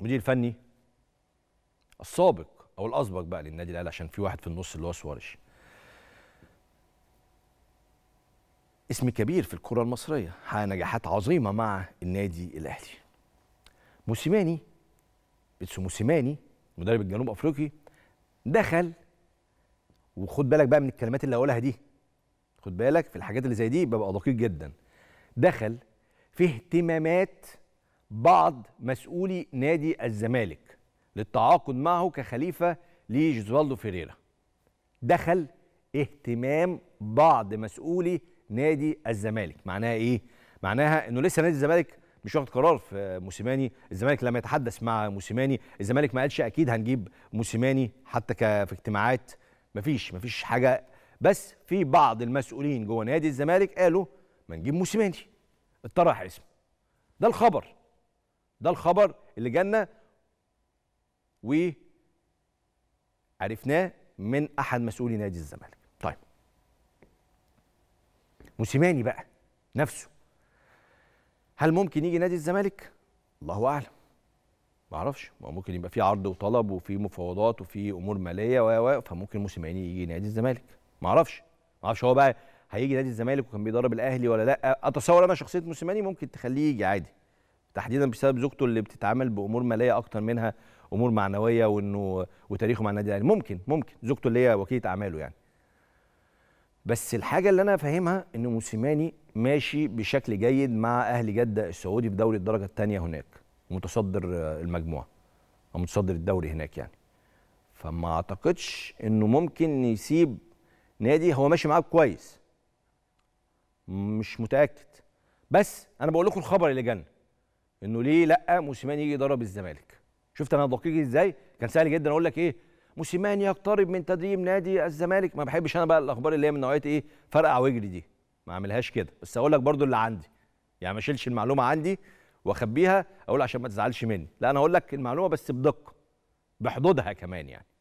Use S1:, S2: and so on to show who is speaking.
S1: مدير فني السابق او الاسبق بقى للنادي الاهلي عشان في واحد في النص اللي هو سواريش اسم كبير في الكره المصريه حقق نجاحات عظيمه مع النادي الاهلي موسيماني بيتسو موسيماني مدرب الجنوب افريقي دخل وخد بالك بقى من الكلمات اللي هقولها دي خد بالك في الحاجات اللي زي دي ببقى دقيق جدا دخل في اهتمامات بعض مسؤولي نادي الزمالك للتعاقد معه كخليفه لجوزوالدو فيريرا دخل اهتمام بعض مسؤولي نادي الزمالك معناها ايه معناها انه لسه نادي الزمالك مش واخد قرار في موسيماني الزمالك لما يتحدث مع موسيماني الزمالك ما قالش اكيد هنجيب موسيماني حتى في اجتماعات مفيش مفيش حاجه بس في بعض المسؤولين جوه نادي الزمالك قالوا ما نجيب موسيماني اطرح اسمه ده الخبر ده الخبر اللي جانا وعرفناه من احد مسؤولي نادي الزمالك طيب موسيماني بقى نفسه هل ممكن يجي نادي الزمالك الله اعلم ما اعرفش ما ممكن يبقى في عرض وطلب وفي مفاوضات وفي امور ماليه و فممكن موسيماني يجي نادي الزمالك ما اعرفش ما اعرفش هو بقى هيجي نادي الزمالك وكان بيدرب الاهلي ولا لا اتصور انا شخصيه موسيماني ممكن تخليه يجي عادي تحديدا بسبب زوجته اللي بتتعامل بامور ماليه اكتر منها امور معنويه وانه وتاريخه مع النادي الاهلي ممكن ممكن زوجته اللي هي وكيله اعماله يعني بس الحاجه اللي انا فاهمها ان موسيماني ماشي بشكل جيد مع اهلي جده السعودي في دوري الدرجه الثانيه هناك متصدر المجموعه او متصدر الدوري هناك يعني فما اعتقدش انه ممكن يسيب نادي هو ماشي معاه كويس مش متاكد بس انا بقول لكم الخبر اللي جانا انه ليه لا موسيمان يجي يضرب الزمالك شفت انا دقيق ازاي كان سهل جدا اقول لك ايه موسيماني يقترب من تدريب نادي الزمالك ما بحبش انا بقى الاخبار اللي هي من نوعيه ايه فرقع وجري دي ما اعملهاش كده بس اقول لك برضو اللي عندي يعني ما اشيلش المعلومه عندي واخبيها اقول عشان ما تزعلش مني لا انا اقول لك المعلومه بس بدقه بحدودها كمان يعني